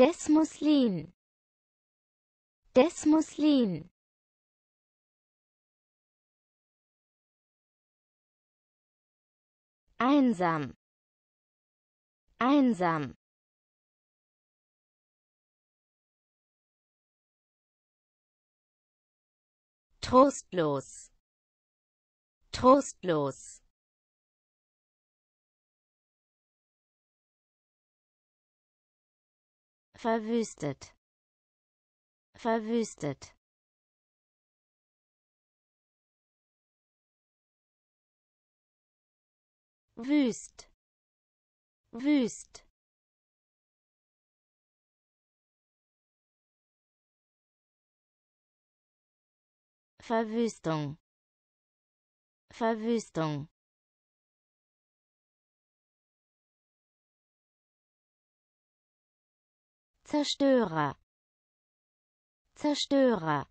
Desmuslin Desmuslin Einsam Einsam Trostlos Trostlos verwüstet verwüstet wüst wüst Verwüstung Verwüstung Zerstörer Zerstörer